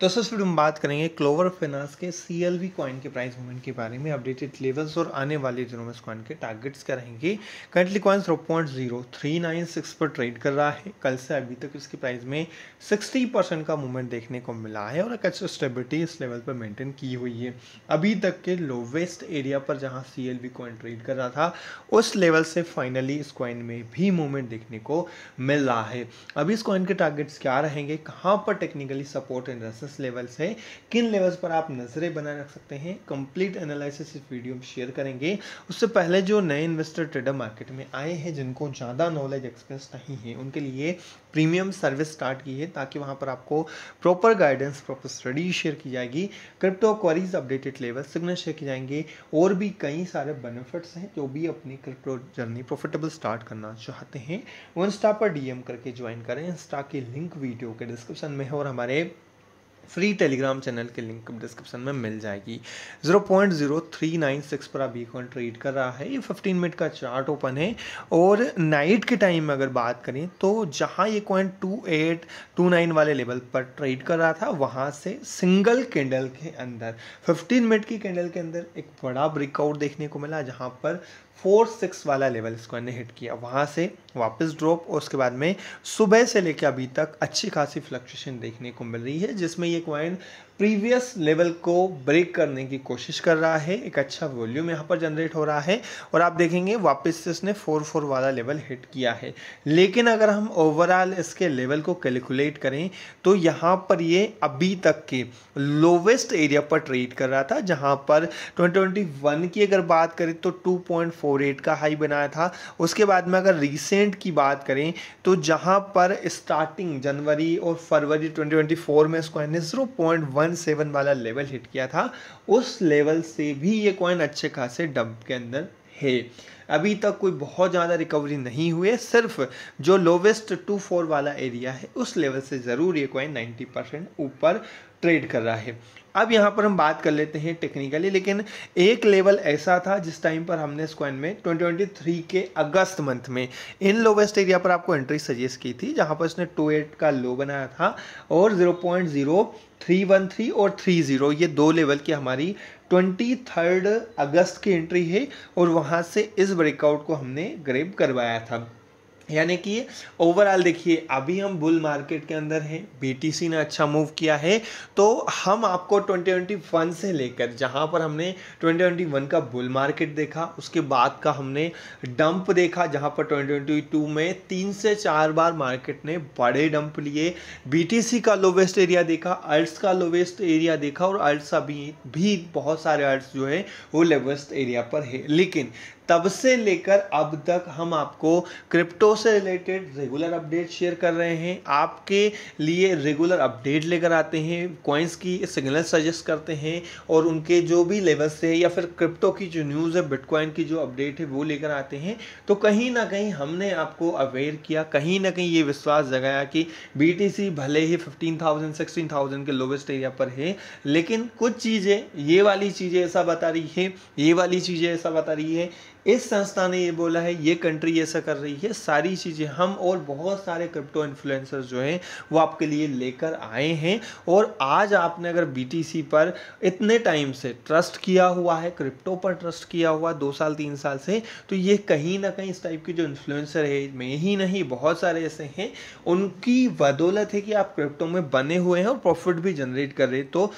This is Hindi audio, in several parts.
तो सर फिर हम बात करेंगे क्लोवर फिनांस के सी एल वी कॉइन के प्राइस मूवमेंट के बारे में अपडेटेड लेवल्स और आने वाले दिनों में इस कॉइन के टारगेट्स क्या रहेंगे currently coin zero point zero three nine six पर ट्रेड कर रहा है कल से अभी तक इसके प्राइस में सिक्सटी परसेंट का मूवमेंट देखने को मिला है और एक अच्छी स्टेबिलिटी इस लेवल पर मेंटेन की हुई है अभी तक के लोवेस्ट एरिया पर जहाँ C L V coin trade कर रहा था उस लेवल से फाइनली इस कॉइन में भी मूवमेंट देखने को मिल रहा है अभी इस कॉइन के टारगेट्स क्या रहेंगे कहाँ पर technically support and analysis levels है किन लेवल्स पर आप नज़रें बनाए रख सकते हैं कंप्लीट एनालिसिस इस वीडियो में शेयर करेंगे उससे पहले जो नए इन्वेस्टर ट्रेडर मार्केट में आए हैं जिनको ज़्यादा नॉलेज एक्सपीरियंस नहीं है उनके लिए प्रीमियम सर्विस स्टार्ट की है ताकि वहाँ पर आपको proper guidance proper study share की जाएगी crypto queries updated level signal share किए जाएंगे और भी कई सारे बेनिफिट्स हैं जो भी अपनी क्रिप्टो जर्नी प्रॉफिटेबल स्टार्ट करना चाहते हैं वो इंस्टा पर डीएम करके ज्वाइन करें इंस्टा की लिंक वीडियो के डिस्क्रिप्शन में है और हमारे फ्री टेलीग्राम चैनल के लिंक डिस्क्रिप्शन में मिल जाएगी 0.0396 पर अभी कौन ट्रेड कर रहा है ये 15 मिनट का चार्ट ओपन है और नाइट के टाइम में अगर बात करें तो जहां ये कॉइन 2829 वाले लेवल पर ट्रेड कर रहा था वहां से सिंगल कैंडल के अंदर 15 मिनट की कैंडल के अंदर एक बड़ा ब्रेकआउट देखने को मिला जहाँ पर फोर सिक्स वाला लेवल स्क्वायर ने हिट किया वहाँ से वापस ड्रॉप और उसके बाद में सुबह से लेकर अभी तक अच्छी खासी फ्लक्चुएशन देखने को मिल रही है जिसमें ये क्वाइन प्रीवियस लेवल को ब्रेक करने की कोशिश कर रहा है एक अच्छा वॉल्यूम यहाँ पर जनरेट हो रहा है और आप देखेंगे वापस से इसने फोर फोर वाला लेवल हिट किया है लेकिन अगर हम ओवरऑल इसके लेवल को कैलकुलेट करें तो यहाँ पर ये अभी तक के लोवेस्ट एरिया पर ट्रेड कर रहा था जहाँ पर 2021 की अगर बात करें तो 2.48 का हाई बनाया था उसके बाद में अगर रिसेंट की बात करें तो जहाँ पर स्टार्टिंग जनवरी और फरवरी ट्वेंटी में इसको ज़ीरो पॉइंट वन 117 वाला लेवल हिट किया था उस लेवल से भी ये कॉइन अच्छे खासे डब के अंदर है अभी तक कोई बहुत ज़्यादा रिकवरी नहीं हुई है सिर्फ जो लोवेस्ट टू फोर वाला एरिया है उस लेवल से ज़रूर ये कॉइन 90 परसेंट ऊपर ट्रेड कर रहा है अब यहाँ पर हम बात कर लेते हैं टेक्निकली लेकिन एक लेवल ऐसा था जिस टाइम पर हमने स्क्वाइन में 2023 के अगस्त मंथ में इन लोवेस्ट एरिया पर आपको एंट्री सजेस्ट की थी जहाँ पर इसने 28 का लो बनाया था और 0.0313 और 30 ये दो लेवल की हमारी ट्वेंटी थर्ड अगस्त की एंट्री है और वहाँ से इस ब्रेकआउट को हमने ग्रेब करवाया था यानी कि ओवरऑल देखिए अभी हम बुल मार्केट के अंदर हैं बी ने अच्छा मूव किया है तो हम आपको 2021 से लेकर जहां पर हमने 2021 का बुल मार्केट देखा उसके बाद का हमने डंप देखा जहां पर 2022 में तीन से चार बार मार्केट ने बड़े डंप लिए बी का लोवेस्ट एरिया देखा अर्ट्स का लोवेस्ट एरिया देखा और अर्ट्स अभी भी बहुत सारे अर्ट्स जो है वो लोवेस्ट एरिया पर है लेकिन तब से लेकर अब तक हम आपको क्रिप्टो से रिलेटेड रेगुलर अपडेट शेयर कर रहे हैं आपके लिए रेगुलर अपडेट लेकर आते हैं कॉइन्स की सिग्नल सजेस्ट करते हैं और उनके जो भी लेवल्स है या फिर क्रिप्टो की जो न्यूज़ है बिटकॉइन की जो अपडेट है वो लेकर आते हैं तो कहीं ना कहीं हमने आपको अवेयर किया कहीं ना कहीं ये विश्वास जगाया कि बी भले ही फिफ्टीन थाउजेंड सिक्सटीन थाउजेंड के लोवेस्ट एरिया पर है लेकिन कुछ चीज़ें ये वाली चीज़ें ऐसा बता रही है ये वाली चीज़ें ऐसा बता रही है इस संस्था ने ये बोला है ये कंट्री ऐसा कर रही है सारी चीज़ें हम और बहुत सारे क्रिप्टो इन्फ्लुएंसर्स जो हैं वो आपके लिए लेकर आए हैं और आज आपने अगर बीटीसी पर इतने टाइम से ट्रस्ट किया हुआ है क्रिप्टो पर ट्रस्ट किया हुआ दो साल तीन साल से तो ये कहीं ना कहीं इस टाइप के जो इन्फ्लुएंसर है मैं ही नहीं बहुत सारे ऐसे हैं उनकी बदौलत है कि आप क्रिप्टो में बने हुए हैं और प्रॉफिट भी जनरेट कर रहे तो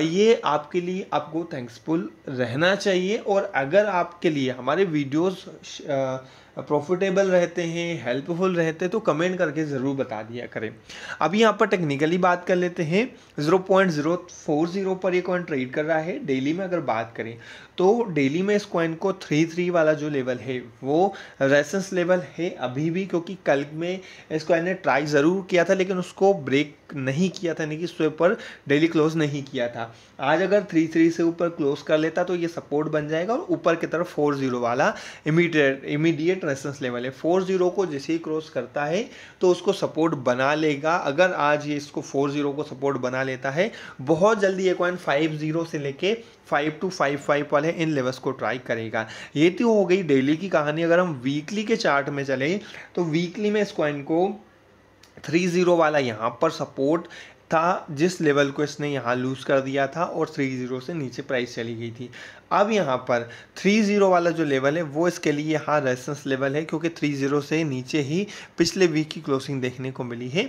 ये आपके लिए आपको थैंक्सफुल रहना चाहिए और अगर आपके लिए हमारे वीडियोस प्रॉफिटेबल रहते हैं हेल्पफुल रहते हैं तो कमेंट करके ज़रूर बता दिया करें अभी यहाँ पर टेक्निकली बात कर लेते हैं zero point zero four zero पर ये कॉइन ट्रेड कर रहा है डेली में अगर बात करें तो डेली में इस कॉइन को थ्री थ्री वाला जो लेवल है वो रेसेंस लेवल है अभी भी क्योंकि कल में इस कॉइन ने ट्राई ज़रूर किया था लेकिन उसको ब्रेक नहीं किया था यानी कि उसके ऊपर डेली क्लोज नहीं किया था आज अगर थ्री थ्री से ऊपर क्लोज कर लेता तो ये सपोर्ट बन जाएगा और ऊपर की तरफ फोर जीरो वाला इमीडिएट इमीडिएट रेसिस्टेंस लेवल है फोर जीरो को जैसे ही क्रॉस करता है तो उसको सपोर्ट बना लेगा अगर आज ये इसको फोर जीरो को सपोर्ट बना लेता है बहुत जल्दी ये कॉइन फाइव जीरो से लेके फाइव टू फाइव फाइव वाले इन लेवल्स को ट्राई करेगा ये तो हो गई डेली की कहानी अगर हम वीकली के चार्ट में चले तो वीकली में इस क्वाइन को थ्री ज़ीरो वाला यहाँ पर सपोर्ट था जिस लेवल को इसने यहाँ लूज़ कर दिया था और थ्री ज़ीरो से नीचे प्राइस चली गई थी अब यहाँ पर थ्री ज़ीरो वाला जो लेवल है वो इसके लिए यहाँ रेजिस्टेंस लेवल है क्योंकि थ्री ज़ीरो से नीचे ही पिछले वीक की क्लोजिंग देखने को मिली है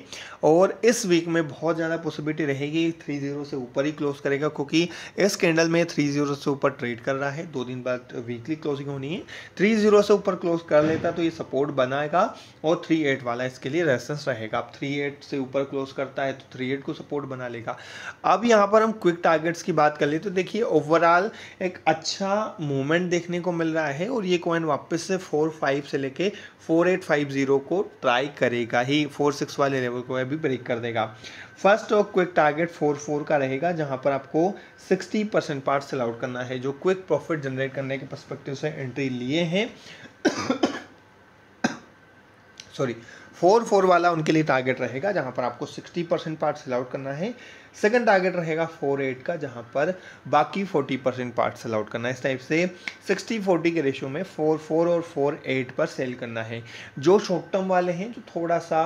और इस वीक में बहुत ज़्यादा पॉसिबिलिटी रहेगी थ्री ज़ीरो से ऊपर ही क्लोज करेगा क्योंकि इस कैंडल में थ्री ज़ीरो से ऊपर ट्रेड कर रहा है दो दिन बाद वीकली क्लोजिंग होनी है थ्री ज़ीरो से ऊपर क्लोज कर लेता तो ये सपोर्ट बनाएगा और थ्री एट वाला इसके लिए रेजिस्टेंस रहेगा अब थ्री एट से ऊपर क्लोज करता है तो थ्री एट को सपोर्ट बना लेगा अब यहाँ पर हम क्विक टारगेट्स की बात कर ले तो देखिए ओवरऑल एक अच्छा मूवमेंट देखने को मिल रहा है और ये कॉइन वापस से फोर फाइव से लेके फोर एट फाइव जीरो को ट्राई करेगा ही फोर सिक्स वाले लेवल को अभी ब्रेक कर देगा फर्स्ट और क्विक टारगेट फोर फोर का रहेगा जहाँ पर आपको sixty percent part sell out करना है जो क्विक प्रॉफिट जनरेट करने के परस्पेक्टिव से एंट्री लिए हैं सॉरी फोर फोर वाला उनके लिए टारगेट रहेगा जहां पर आपको sixty percent part sell out करना है सेकंड टारगेट रहेगा फोर एट का जहाँ पर बाकी forty percent part sell out करना है इस टाइप से सिक्सटी फोर्टी के रेशियो में फोर फोर और फोर एट पर सेल करना है जो शॉर्ट टर्म वाले हैं जो थोड़ा सा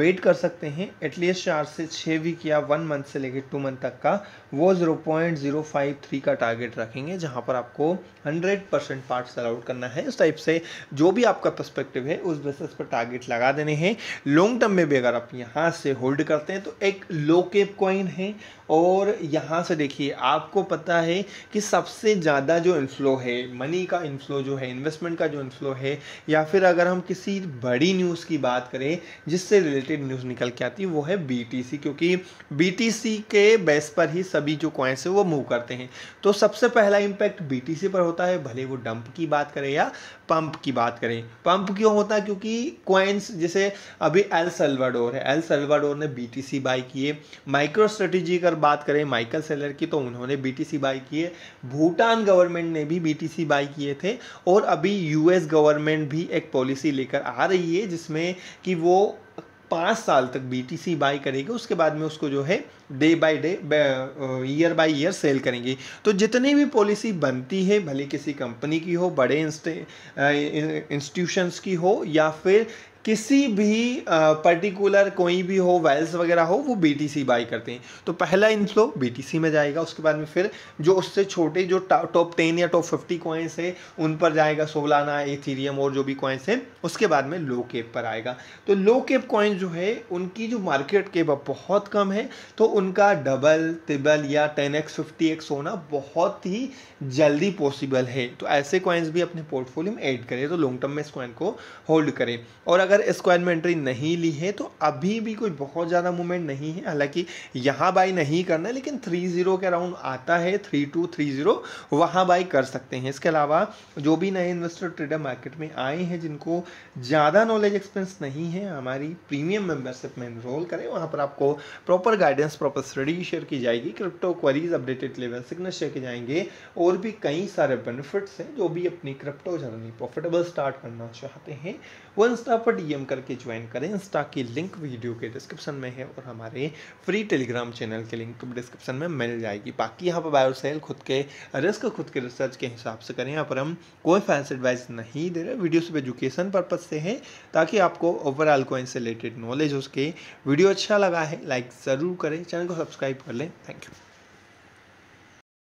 वेट कर सकते हैं एटलीस्ट चार से छः वीक या वन मंथ से लेकर टू मंथ तक का वो zero point zero five three का टारगेट रखेंगे जहाँ पर आपको hundred percent part sell out करना है इस टाइप से जो भी आपका परस्पेक्टिव है उस बेसिस पर टारगेट लगा देने हैं हैं लॉन्ग टर्म में भी अगर आप यहाँ से होल्ड करते हैं तो एक लो केप कॉइन है और यहाँ से देखिए आपको पता है कि सबसे ज़्यादा जो इन्फ्लो है मनी का इन्फ्लो जो है इन्वेस्टमेंट का जो इन्फ्लो है या फिर अगर हम किसी बड़ी न्यूज़ की बात करें जिससे रिलेटेड न्यूज़ निकल के आती है वो है बी क्योंकि बी के बेस पर ही सभी जो कॉइन्स हैं वो मूव करते हैं तो सबसे पहला इम्पैक्ट बी पर होता है भले वो डंप की बात करें या पंप की बात करें पंप क्यों होता है क्योंकि कॉइन्स जैसे अभी एल सल्वाडोर है एल सल्वाडोर ने बी टी सी बाई किए माइक्रो स्ट्रेटेजी अगर बात करें माइकल सेलर की तो उन्होंने बी टी सी बाई किए भूटान गवर्नमेंट ने भी बी टी सी बाई किए थे और अभी यू एस गवर्नमेंट भी एक पॉलिसी लेकर आ रही है जिसमें कि वो पाँच साल तक बी टी सी बाई करेगी उसके बाद में उसको जो है day by day year by year sell करेंगी तो जितनी भी पॉलिसी बनती है भले किसी कंपनी की हो बड़े इंस्टीट्यूशंस की हो या फिर किसी भी पर्टिकुलर कोई भी हो वेल्स वगैरह हो वो बीटीसी बाई करते हैं तो पहला इनफ्लो बी में जाएगा उसके बाद में फिर जो उससे छोटे जो टॉप टेन या टॉप फिफ्टी कॉइन्स है उन पर जाएगा सोलाना एथीरियम और जो भी कॉइन्स हैं उसके बाद में लो केप पर आएगा तो लो केप कॉइन्स जो है उनकी जो मार्केट केप अब बहुत कम है तो उनका डबल ट्रिबल या टेन एक्स फिफ्टी एक्स होना बहुत ही जल्दी पॉसिबल है तो ऐसे कॉइन्स भी अपने पोर्टफोलियो में एड करें तो लॉन्ग टर्म में इस कॉइन को होल्ड करें और अगर अगर स्क्वायर में एंट्री नहीं ली है तो अभी भी कोई बहुत ज़्यादा मूवमेंट नहीं है हालांकि यहाँ बाई नहीं करना है लेकिन थ्री जीरो के अराउंड आता है थ्री टू थ्री जीरो वहाँ बाई कर सकते हैं इसके अलावा जो भी नए इन्वेस्टर ट्रेडर मार्केट में आए हैं जिनको ज़्यादा नॉलेज एक्सपीरियंस नहीं है हमारी प्रीमियम मेम्बरशिप में इनरोल करें वहाँ पर आपको proper guidance proper study share की जाएगी crypto queries updated level signal share किए जाएंगे और भी कई सारे बेनिफिट्स हैं जो भी अपनी क्रिप्टो जर्नी प्रॉफिटेबल स्टार्ट करना चाहते हैं वन स्टॉप पर डीएम करके ज्वाइन करें इंस्टा की लिंक वीडियो के डिस्क्रिप्शन में है और हमारे फ्री टेलीग्राम चैनल के लिंक डिस्क्रिप्शन में मिल जाएगी बाकी यहाँ पर बायोसेल खुद के रिस्क खुद के रिसर्च के हिसाब से करें यहाँ पर हम कोई फैंस एडवाइस नहीं दे रहे वीडियो सिर्फ एजुकेशन पर्पज से है ताकि आपको ओवरऑल कोइन से रिलेटेड नॉलेज हो सके वीडियो अच्छा लगा है लाइक ज़रूर करें चैनल को सब्सक्राइब कर लें थैंक यू